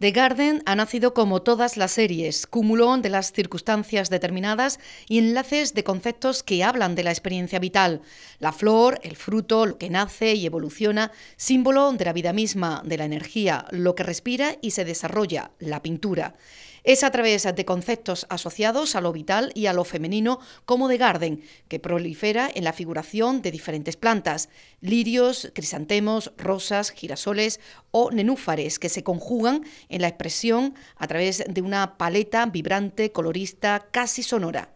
The Garden ha nacido como todas las series, cúmulo de las circunstancias determinadas y enlaces de conceptos que hablan de la experiencia vital. La flor, el fruto, lo que nace y evoluciona, símbolo de la vida misma, de la energía, lo que respira y se desarrolla, la pintura. Es a través de conceptos asociados a lo vital y a lo femenino como The Garden, que prolifera en la figuración de diferentes plantas, lirios, crisantemos, rosas, girasoles o nenúfares, que se conjugan en la expresión a través de una paleta vibrante, colorista, casi sonora.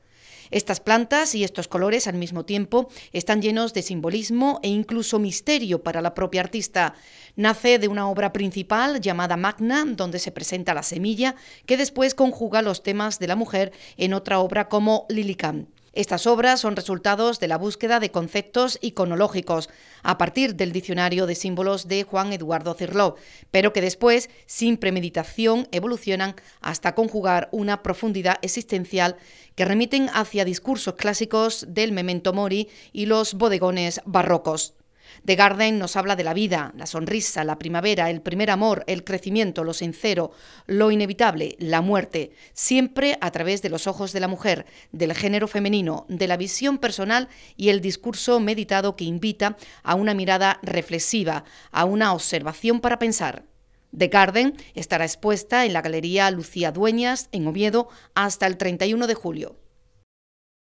Estas plantas y estos colores al mismo tiempo están llenos de simbolismo e incluso misterio para la propia artista. Nace de una obra principal llamada Magna, donde se presenta la semilla, que después conjuga los temas de la mujer en otra obra como Lilicam. Estas obras son resultados de la búsqueda de conceptos iconológicos a partir del diccionario de símbolos de Juan Eduardo Cirlo, pero que después, sin premeditación, evolucionan hasta conjugar una profundidad existencial que remiten hacia discursos clásicos del memento mori y los bodegones barrocos. The Garden nos habla de la vida, la sonrisa, la primavera, el primer amor, el crecimiento, lo sincero, lo inevitable, la muerte, siempre a través de los ojos de la mujer, del género femenino, de la visión personal y el discurso meditado que invita a una mirada reflexiva, a una observación para pensar. De Garden estará expuesta en la Galería Lucía Dueñas, en Oviedo, hasta el 31 de julio.